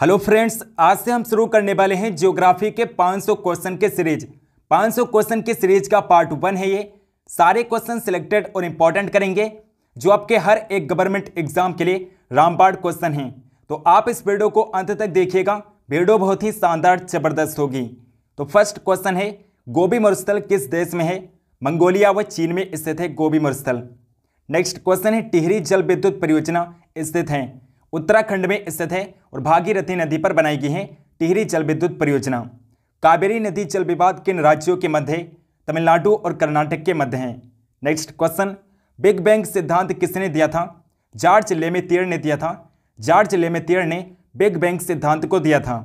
hello friends आज से हम शुरू करने वाले हैं ज्योग्राफी के 500 क्वेश्चन के सीरीज 500 क्वेश्चन के सीरीज का पार्ट वन है ये सारे क्वेश्चन सिलेक्टेड और इम्पॉर्टेंट करेंगे जो आपके हर एक गवर्नमेंट एग्जाम के लिए रामबाड़ क्वेश्चन हैं तो आप इस वीडियो को अंत तक देखिएगा वीडियो बहुत ही शानदार जबरदस्त होगी तो फर्स्ट क्वेश्चन है गोभी मरुस्थल किस देश में है मंगोलिया व चीन में स्थित है गोभी मरुस्थल नेक्स्ट क्वेश्चन है टिहरी जल विद्युत परियोजना स्थित हैं उत्तराखंड में स्थित है और भागीरथी नदी पर बनाई गई है टिहरी जल विद्युत परियोजना कावेरी नदी जल विवाद किन राज्यों के मध्य तमिलनाडु और कर्नाटक के मध्य हैं नेक्स्ट क्वेश्चन बिग बैंग सिद्धांत किसने दिया था लेमे तीर ने दिया था लेमे तीर ने बिग बैंग सिद्धांत को दिया था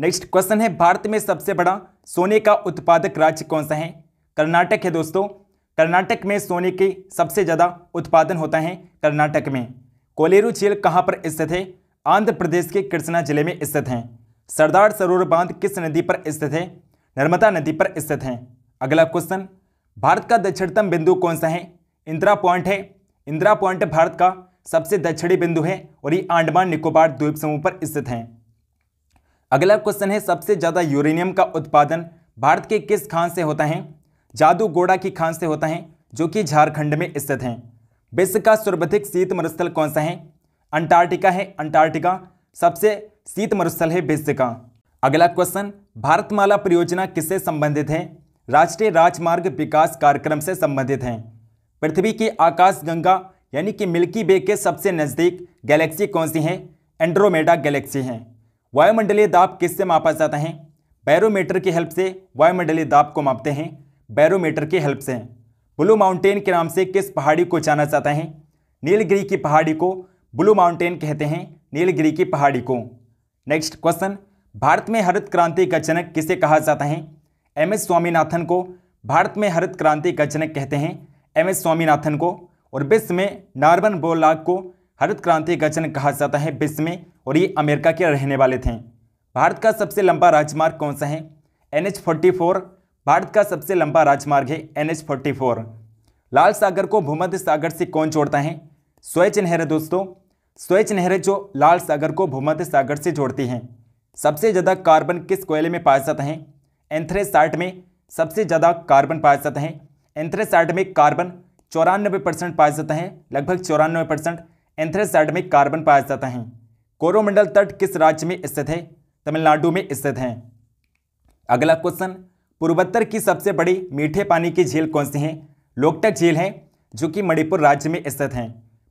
नेक्स्ट क्वेश्चन है भारत में सबसे बड़ा सोने का उत्पादक राज्य कौन सा है कर्नाटक है दोस्तों कर्नाटक में सोने के सबसे ज़्यादा उत्पादन होता है कर्नाटक में कोलेरू झील कहाँ पर स्थित है आंध्र प्रदेश के कृष्णा जिले में स्थित हैं सरदार सरोवर बांध किस नदी पर स्थित है नर्मदा नदी पर स्थित हैं अगला क्वेश्चन भारत का दक्षिणतम बिंदु कौन सा है इंदिरा पॉइंट है इंदिरा पॉइंट भारत का सबसे दक्षिणी बिंदु है और ये आंडमान निकोबार द्वीप समूह पर स्थित हैं अगला क्वेश्चन है सबसे ज़्यादा यूरेनियम का उत्पादन भारत के किस खान से होता है जादूगोड़ा की खान से होता है जो कि झारखंड में स्थित हैं विश्व का सर्वाधिक शीत मरुस्थल कौन सा है अंटार्कटिका है अंटार्कटिका सबसे शीत मरुस्थल है विश्व का अगला क्वेश्चन भारतमाला परियोजना किससे संबंधित है राष्ट्रीय राजमार्ग विकास कार्यक्रम से संबंधित हैं पृथ्वी की आकाशगंगा यानी कि मिल्की वे के सबसे नज़दीक गैलेक्सी कौन सी है एंड्रोमेडा गैलेक्सी है वायुमंडलीय दाब किससे मापा जाता है बैरोमीटर की हेल्प से वायुमंडलीय दाब को मापते हैं बैरोमीटर की हेल्प से ब्लू माउंटेन के नाम से किस पहाड़ी को जाना जाता है नीलगिरी की पहाड़ी को ब्लू माउंटेन कहते हैं नीलगिरी की पहाड़ी को नेक्स्ट क्वेश्चन भारत में हरित क्रांति का जनक किसे कहा जाता है एम एस स्वामीनाथन को भारत में हरित क्रांति का जनक कहते हैं एम एस स्वामीनाथन को और विश्व में नार्बन बोलाग को हरित क्रांति का जनक कहा जाता है विश्व में और ये अमेरिका के रहने वाले थे भारत का सबसे लंबा राजमार्ग कौन सा है एन एच फोर्टी फोर भारत का सबसे लंबा राजमार्ग है एन एच फोर्टी फोर लाल सागर को भूमध्य सागर से कौन जोड़ता है स्वेच नहरें दोस्तों स्वेच नहरें जो लाल सागर को भूमध्य सागर से जोड़ती हैं सबसे ज़्यादा कार्बन किस कोयले में पाया जाता है एंथ्रेसाइट में सबसे ज़्यादा कार्बन पाया जाता है एंथ्रेसाइट में कार्बन चौरानबे परसेंट पाया जाता है लगभग चौरानबे परसेंट एंथ्रेसाइट में कार्बन पाया जाता है कोरोमंडल तट किस राज्य में स्थित है तमिलनाडु में स्थित है अगला क्वेश्चन पूर्वोत्तर की सबसे बड़ी मीठे पानी की झील कौन सी है लोकटक झील है जो कि मणिपुर राज्य में स्थित है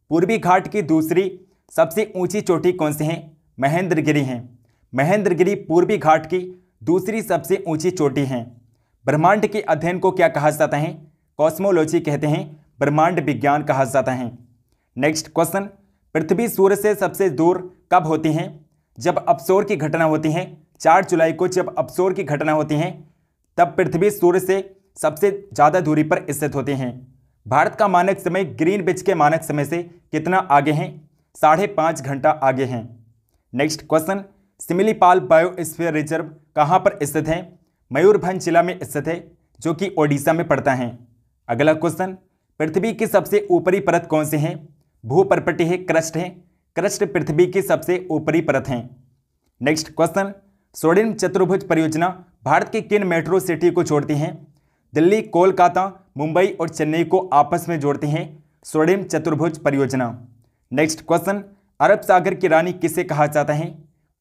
पूर्वी घाट की दूसरी सबसे ऊंची चोटी कौन सी है महेंद्रगिरी हैं महेंद्रगिरी पूर्वी घाट की दूसरी सबसे ऊंची चोटी हैं ब्रह्मांड के अध्ययन को क्या कहा जाता है कॉस्मोलॉजी कहते हैं ब्रह्मांड विज्ञान कहा जाता है नेक्स्ट क्वेश्चन पृथ्वी सूर्य से सबसे दूर कब होती हैं जब अपसोर की घटना होती है चार जुलाई को जब अपसोर की घटना होती है तब पृथ्वी सूर्य से सबसे ज़्यादा दूरी पर स्थित होते हैं भारत का मानक समय ग्रीन बिच के मानक समय से कितना आगे हैं साढ़े पाँच घंटा आगे हैं next question Similipal biosphere reserve कहाँ पर स्थित है मयूरभंज जिला में स्थित है जो कि ओडिशा में पड़ता है अगला क्वेश्चन पृथ्वी की सबसे ऊपरी परत कौन सी है भूपरपटी है क्रस्ट है क्रस्ट पृथ्वी की सबसे ऊपरी परत है नेक्स्ट क्वेश्चन सोडियम चतुर्भुज परियोजना भारत की किन मेट्रो सिटी को जोड़ती हैं दिल्ली कोलकाता मुंबई और चेन्नई को आपस में जोड़ती हैं स्वर्णिम चतुर्भुज परियोजना नेक्स्ट क्वेश्चन अरब सागर की रानी किसे कहा जाता है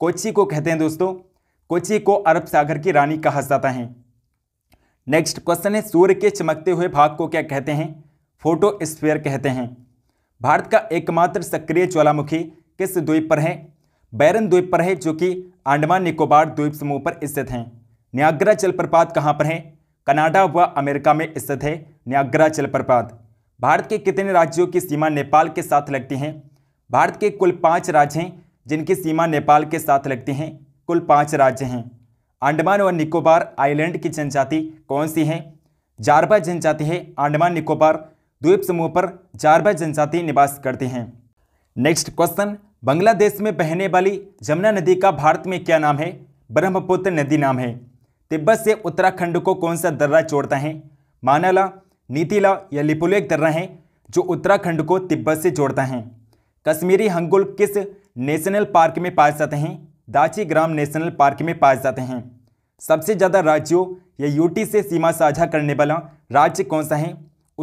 कोची को कहते हैं दोस्तों कोची को अरब सागर की रानी कहा जाता है नेक्स्ट क्वेश्चन है सूर्य के चमकते हुए भाग को क्या कहते हैं फोटो कहते हैं भारत का एकमात्र सक्रिय ज्वालामुखी किस द्वीप पर है बैरन द्वीप पर है जो कि अंडमान निकोबार द्वीप समूह पर स्थित हैं न्याग्रा जलप्रपात कहाँ पर है कनाडा व अमेरिका में स्थित है न्याग्रा जलप्रपात भारत के कितने राज्यों की सीमा नेपाल के साथ लगती हैं भारत के कुल पाँच राज्य हैं जिनकी सीमा नेपाल के साथ लगती हैं कुल पाँच राज्य हैं अंडमान व निकोबार आइलैंड की जनजाति कौन सी है जारबा जनजाति है अंडमान निकोबार द्वीप समूह पर जारबा जनजाति निवास करती हैं नेक्स्ट क्वेश्चन बांग्लादेश में बहने वाली जमुना नदी का भारत में क्या नाम है ब्रह्मपुत्र नदी नाम है तिब्बत से उत्तराखंड को कौन सा दर्रा जोड़ता है मानाला नीतिला या लिपुलेक दर्रा है जो उत्तराखंड को तिब्बत से जोड़ता है कश्मीरी हंगुल किस नेशनल पार्क में पाए जाते हैं दाची ग्राम नेशनल पार्क में पाए जाते हैं सबसे ज़्यादा राज्यों या यूटी से सीमा साझा करने वाला राज्य कौन सा है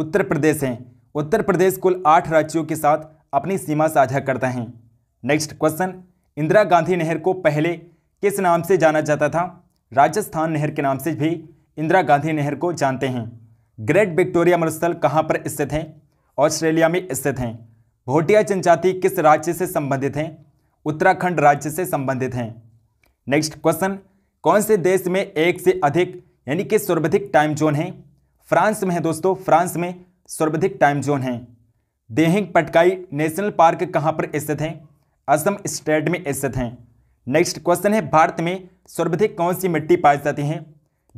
उत्तर प्रदेश है उत्तर प्रदेश कुल आठ राज्यों के साथ अपनी सीमा साझा करता है नेक्स्ट क्वेश्चन इंदिरा गांधी नहर को पहले किस नाम से जाना जाता था राजस्थान नहर के नाम से भी इंदिरा गांधी नहर को जानते हैं ग्रेट विक्टोरिया मरुस्थल कहाँ पर स्थित हैं ऑस्ट्रेलिया में स्थित हैं भोटिया जनजाति किस राज्य से संबंधित हैं उत्तराखंड राज्य से संबंधित हैं नेक्स्ट क्वेश्चन कौन से देश में एक से अधिक यानी कि सर्वाधिक टाइम जोन है फ्रांस में है दोस्तों फ्रांस में सर्वाधिक टाइम जोन है देहिंग पटकाई नेशनल पार्क कहाँ पर स्थित हैं असम स्टेट में स्थित हैं नेक्स्ट क्वेश्चन है भारत में सर्वाधिक कौन सी मिट्टी पाई जाती है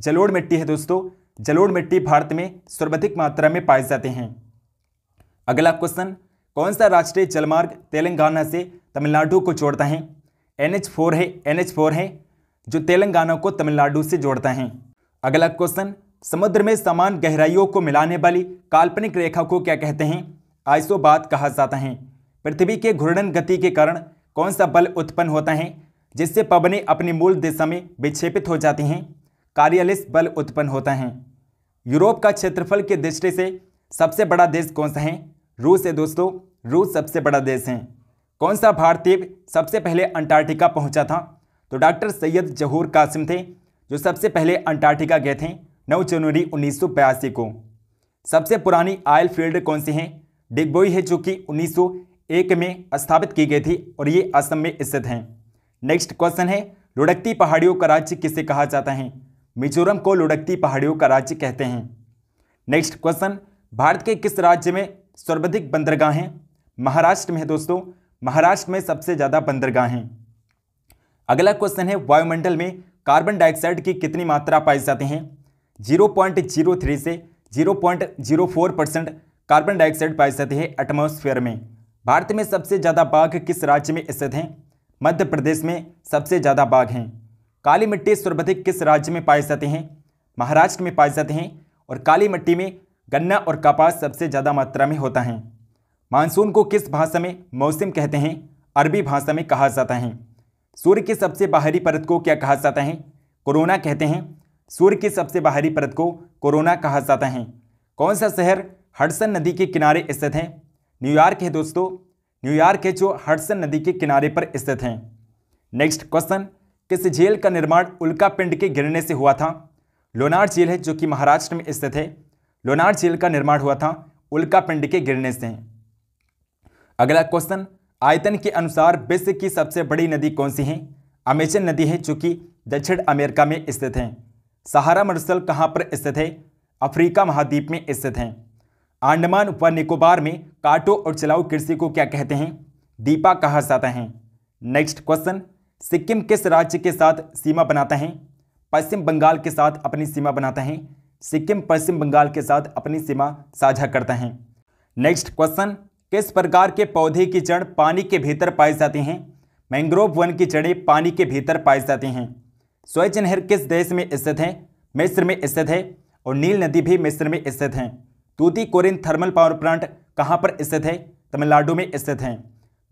जलोड़ मिट्टी है दोस्तों जलोड़ मिट्टी भारत में सर्वाधिक मात्रा में पाए जाते हैं अगला क्वेश्चन कौन सा राष्ट्रीय जलमार्ग तेलंगाना से तमिलनाडु को जोड़ता है एन एच फोर है एन एच फोर है जो तेलंगाना को तमिलनाडु से जोड़ता है अगला क्वेश्चन समुद्र में समान गहराइयों को मिलाने वाली काल्पनिक रेखा को क्या कहते हैं आइसोबात कहा जाता है पृथ्वी के घूर्णन गति के कारण कौन सा बल उत्पन्न होता है जिससे पवने अपनी मूल दिशा में विक्षेपित हो जाती हैं कार्यालिस बल उत्पन्न होता है यूरोप का क्षेत्रफल की दृष्टि से सबसे बड़ा देश कौन सा है रूस है दोस्तों रूस सबसे बड़ा देश है कौन सा भारतीय सबसे पहले अंटार्कटिका पहुंचा था तो डॉक्टर सैयद जहूर कासिम थे जो सबसे पहले अंटार्कटिका गए थे 9 जनवरी उन्नीस को सबसे पुरानी आयल फील्ड कौन सी है डिगबोई है जो कि 1901 में स्थापित की गई थी और ये असम में स्थित हैं नेक्स्ट क्वेश्चन है लुढ़कती पहाड़ियों का राज्य किसे कहा जाता है मिजोरम को लुढ़कती पहाड़ियों का राज्य कहते हैं नेक्स्ट क्वेश्चन भारत के किस राज्य में सर्वाधिक बंदरगाहें महाराष्ट्र में दोस्तों महाराष्ट्र में सबसे ज़्यादा बंदरगाहें अगला क्वेश्चन है वायुमंडल में कार्बन डाइऑक्साइड की कितनी मात्रा पाई जाती जीरो 0.03 से 0.04 परसेंट कार्बन डाइऑक्साइड पाई जाती है एटमोस्फेयर में भारत में सबसे ज़्यादा बाघ किस राज्य में स्थित हैं मध्य प्रदेश में सबसे ज़्यादा बाघ हैं काली मिट्टी सर्वाधिक किस राज्य में पाए जाते हैं महाराष्ट्र में पाए जाते हैं और काली मिट्टी में गन्ना और कपास सबसे ज़्यादा मात्रा में होता है मानसून को किस भाषा में मौसम कहते हैं अरबी भाषा में कहा जाता है सूर्य की सबसे बाहरी परत को क्या कहा जाता है कोरोना कहते हैं सूर्य की सबसे बाहरी परत को कोरोना कहा जाता है कौन सा शहर हडसन नदी के किनारे स्थित है न्यूयॉर्क है दोस्तों न्यूयॉर्क है जो हडसन नदी के किनारे पर स्थित हैं नेक्स्ट क्वेश्चन किस झेल का निर्माण उल्का पिंड के गिरने से हुआ था लोनार झील है जो कि महाराष्ट्र में स्थित है लोनार झील का निर्माण हुआ था उल्का पिंड के गिरने से अगला क्वेश्चन आयतन के अनुसार विश्व की सबसे बड़ी नदी कौन सी है अमेजन नदी है जो कि दक्षिण अमेरिका में स्थित है सहारा मरुस्थल कहाँ पर स्थित है अफ्रीका महाद्वीप में स्थित है आंडमान व निकोबार में काटो और चलाओ कृषि को क्या कहते हैं दीपा कहा जाता है नेक्स्ट क्वेश्चन सिक्किम किस राज्य के साथ सीमा बनाता है पश्चिम बंगाल के साथ अपनी सीमा बनाता है सिक्किम पश्चिम बंगाल के साथ अपनी सीमा साझा करता है नेक्स्ट क्वेश्चन किस प्रकार के पौधे की जड़ पानी के भीतर पाए जाते हैं मैंग्रोव वन की जड़ें पानी के भीतर पाए जाती हैं स्वच्छ नहर किस देश में स्थित है मिस्र में स्थित है और नील नदी भी मिस्र में स्थित है कोरिन थर्मल पावर प्लांट कहाँ पर स्थित है तमिलनाडु में स्थित हैं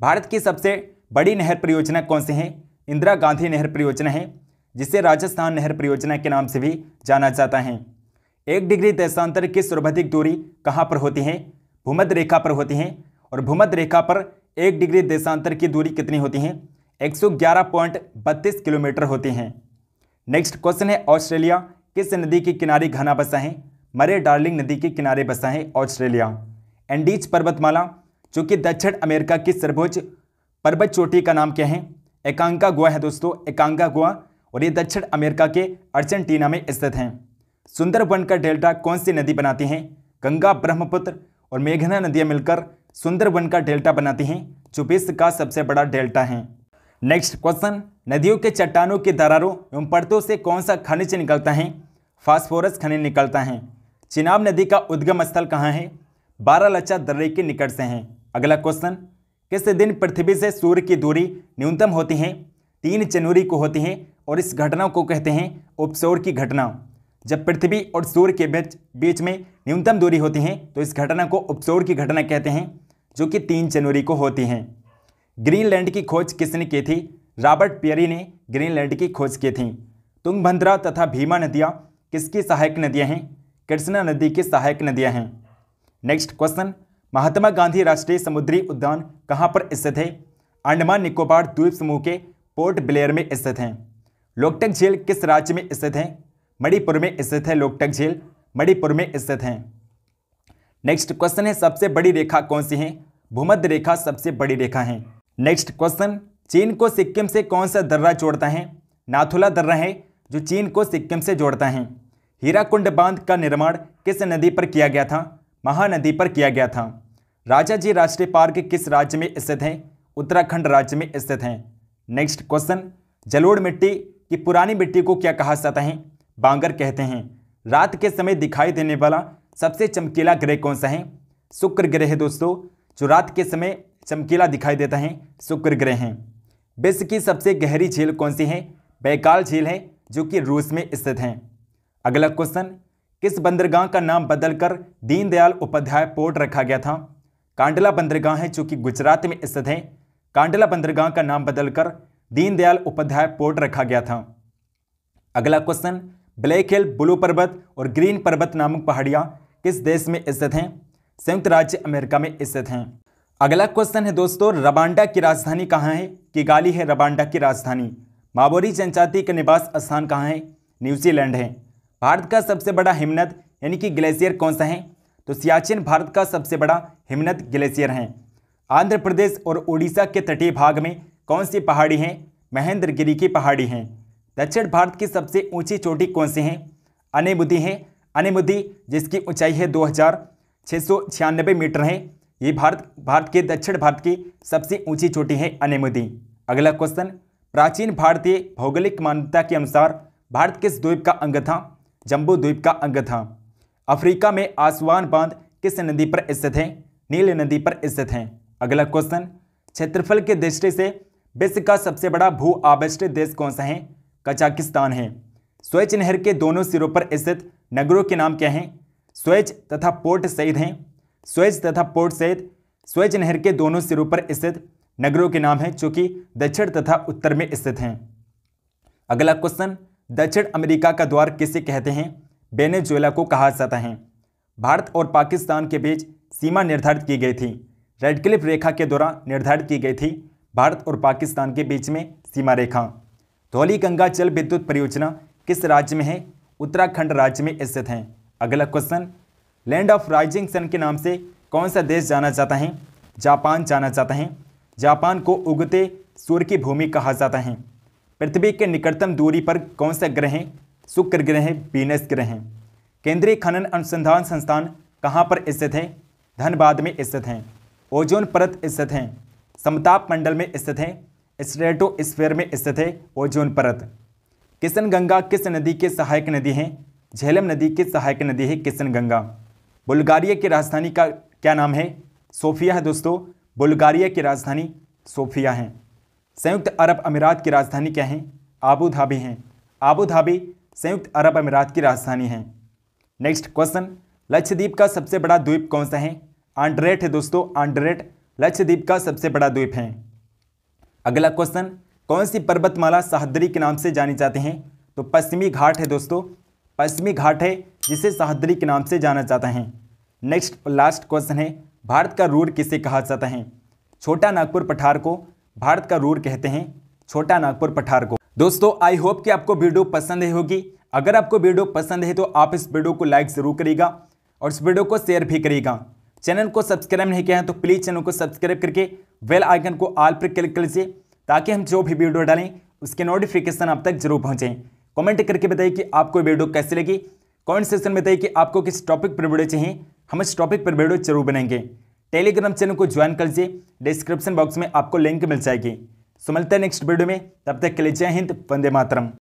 भारत की सबसे बड़ी नहर परियोजना कौन सी है इंदिरा गांधी नहर परियोजना है जिसे राजस्थान नहर परियोजना के नाम से भी जाना जाता है एक डिग्री देशांतर की सर्वाधिक दूरी कहाँ पर होती है भूमध्य रेखा पर होती है और भूमध्य रेखा पर एक डिग्री देशांतर की दूरी कितनी होती है 111.32 किलोमीटर होती हैं नेक्स्ट क्वेश्चन है ऑस्ट्रेलिया किस नदी के किनारे घना बसा है मरे डार्लिंग नदी के किनारे बसा है ऑस्ट्रेलिया एंडीज पर्वतमाला जो कि दक्षिण अमेरिका की सर्वोच्च पर्वत चोटी का नाम क्या है एकांका गोवा है दोस्तों एकांका गोवा और ये दक्षिण अमेरिका के अर्जेंटीना में स्थित हैं सुंदरवन का डेल्टा कौन सी नदी बनाती हैं गंगा ब्रह्मपुत्र और मेघना नदियाँ मिलकर सुंदरवन का डेल्टा बनाती हैं जो विश्व का सबसे बड़ा डेल्टा है नेक्स्ट क्वेश्चन नदियों के चट्टानों के दरारों एवं परतों से कौन सा खनिज निकलता है फास्फोरस खनिज निकलता है चिनाब नदी का उद्गम स्थल कहाँ है बारह लच्छा दर्रे के निकट से हैं अगला क्वेश्चन किस दिन पृथ्वी से सूर्य की दूरी न्यूनतम होती है तीन जनवरी को होती है और इस घटना को कहते हैं उपसौर की घटना जब पृथ्वी और सूर्य के बीच बीच में न्यूनतम दूरी होती है तो इस घटना को उपसौर की घटना कहते हैं जो कि तीन जनवरी को होती हैं ग्रीनलैंड की खोज किसने की थी रॉबर्ट पियरी ने ग्रीनलैंड की खोज की थी तुंगभद्रा तथा भीमा नदियाँ किसकी सहायक नदियाँ हैं कृष्णा नदी की सहायक नदियाँ हैं नेक्स्ट क्वेश्चन महात्मा गांधी राष्ट्रीय समुद्री उद्यान कहाँ पर स्थित है अंडमान निकोबार द्वीप समूह के पोर्ट ब्लेयर में स्थित हैं लोकटक झील किस राज्य में स्थित है मणिपुर में स्थित है लोकटक झील मणिपुर में स्थित हैं नेक्स्ट क्वेश्चन है सबसे बड़ी रेखा कौन सी है भूमध्य रेखा सबसे बड़ी रेखा है नेक्स्ट क्वेश्चन चीन को सिक्किम से कौन सा दर्रा जोड़ता है नाथुला दर्रा है जो चीन को सिक्किम से जोड़ता है हीराकुंड बांध का निर्माण किस नदी पर किया गया था महानदी पर किया गया था राजा जी राष्ट्रीय पार्क किस राज्य में स्थित हैं उत्तराखंड राज्य में स्थित हैं नेक्स्ट क्वेश्चन जलोड़ मिट्टी की पुरानी मिट्टी को क्या कहा जाता है बांगर कहते हैं रात के समय दिखाई देने वाला सबसे चमकीला ग्रह कौन सा है शुक्र ग्रह है दोस्तों जो रात के समय चमकीला दिखाई देता है शुक्र ग्रह हैं विश्व की सबसे गहरी झील कौन सी है बैकाल झील है जो कि रूस में स्थित हैं अगला क्वेश्चन किस बंदरगाह का नाम बदलकर दीनदयाल उपाध्याय पोर्ट रखा गया था कांडला बंदरगाह है जो कि गुजरात में स्थित है कांडला बंदरगाह का नाम बदलकर दीनदयाल उपाध्याय पोर्ट रखा गया था अगला क्वेश्चन ब्लैक हिल ब्लू पर्वत और ग्रीन पर्वत नामक पहाड़ियाँ किस देश में स्थित हैं संयुक्त राज्य अमेरिका में स्थित हैं अगला क्वेश्चन है दोस्तों रबांडा की राजधानी कहाँ है किगाली है रबांडा की राजधानी माबोरी जनजाति का निवास स्थान कहाँ है न्यूजीलैंड है भारत का सबसे बड़ा हिमनद यानी कि ग्लेशियर कौन सा है तो सियाचिन भारत का सबसे बड़ा हिमनद ग्लेशियर है आंध्र प्रदेश और उड़ीसा के तटीय भाग में कौन सी पहाड़ी हैं महेंद्रगिरी की पहाड़ी हैं दक्षिण भारत की सबसे ऊंची चोटी कौन सी हैं अनेमुदी हैं अनेमुदी जिसकी ऊंचाई है दो मीटर है ये भारत भारत के दक्षिण भारत की सबसे ऊंची चोटी है अनेमुदी अगला क्वेश्चन प्राचीन भारतीय भौगोलिक मान्यता के अनुसार भारत किस द्वीप का अंग था जम्बू द्वीप का अंग था अफ्रीका में आसवान बांध किस नदी पर स्थित है नील नदी पर स्थित है अगला क्वेश्चन क्षेत्रफल की दृष्टि से विश्व का सबसे बड़ा भू आवेष्टित देश कौन सा है कजाकिस्तान है स्वेच नहर के दोनों सिरों पर स्थित नगरों के नाम क्या हैं स्वेच तथा पोर्ट सईद हैं स्वेच तथा पोर्ट सईद स्वेच नहर के दोनों सिरों पर स्थित नगरों के नाम हैं जो कि दक्षिण तथा उत्तर में स्थित हैं अगला क्वेश्चन दक्षिण अमेरिका का द्वार किसे कहते हैं बेनेजुएला को कहा जाता है भारत और पाकिस्तान के बीच सीमा निर्धारित की गई थी रेडक्लिफ रेखा के द्वारा निर्धारित की गई थी भारत और पाकिस्तान के बीच में सीमा रेखा धौली गंगा जल विद्युत परियोजना किस राज्य में है उत्तराखंड राज्य में स्थित हैं अगला question land of rising sun के नाम से कौन सा देश जाना जाता है जापान जाना जाता है जापान को उगते सूर्य की भूमि कहा जाता है पृथ्वी के निकटतम दूरी पर कौन सा ग्रह शुक्र ग्रह बीनस वीनस ग्रह हैं केंद्रीय खनन अनुसंधान संस्थान कहाँ पर स्थित हैं धनबाद में स्थित हैं ओजोन परत स्थित हैं समताप मंडल में स्थित हैं स्ट्रेटो स्फेयर में स्थित है ओजोन परत किशन गंगा किस नदी के सहायक नदी हैं झेलम नदी की सहायक नदी है किशन गंगा बुल्गारिया की राजधानी का क्या नाम है सोफिया है दोस्तों बुल्गारिया की राजधानी सोफिया है संयुक्त अरब अमीरात की राजधानी क्या है आबू धाबी हैं आबू धाबी संयुक्त अरब अमीरात की राजधानी है नेक्स्ट क्वेश्चन लक्षद्वीप का सबसे बड़ा द्वीप कौन सा है आंड्रेट है दोस्तों आंड्रेट लक्षद्वीप का सबसे बड़ा द्वीप है अगला क्वेश्चन कौन सी पर्वतमाला सहाद्री के नाम से जानी जाते हैं तो पश्चिमी घाट है दोस्तों पश्चिमी घाट है जिसे सहाद्री के नाम से जाना जाता है नेक्स्ट लास्ट क्वेश्चन है भारत का रूर किसे कहा जाता है छोटा नागपुर पठार को भारत का रूर कहते हैं छोटा नागपुर पठार को दोस्तों आई होप कि आपको वीडियो पसंद है होगी अगर आपको वीडियो पसंद है तो आप इस वीडियो को लाइक ज़रूर करिएगा और इस वीडियो को शेयर भी करिएगा चैनल को सब्सक्राइब नहीं किया है तो प्लीज़ चैनल को सब्सक्राइब करके बेल आइकन को आल पर क्लिक कर लीजिए ताकि हम जो भी वीडियो डालें उसके नोटिफिकेशन आप तक जरूर पहुंचे कमेंट करके बताइए कि आपको वीडियो कैसी लगी कमेंट सेक्शन में बताइए कि आपको किस टॉपिक पर वीडियो चाहिए हम इस टॉपिक पर वीडियो जरूर बनाएंगे टेलीग्राम चैनल को ज्वाइन कर लीजिए डिस्क्रिप्शन बॉक्स में आपको लिंक मिल जाएगी सो मिलते हैं नेक्स्ट वीडियो में तब तक के लिए जय हिंद वंदे मातरम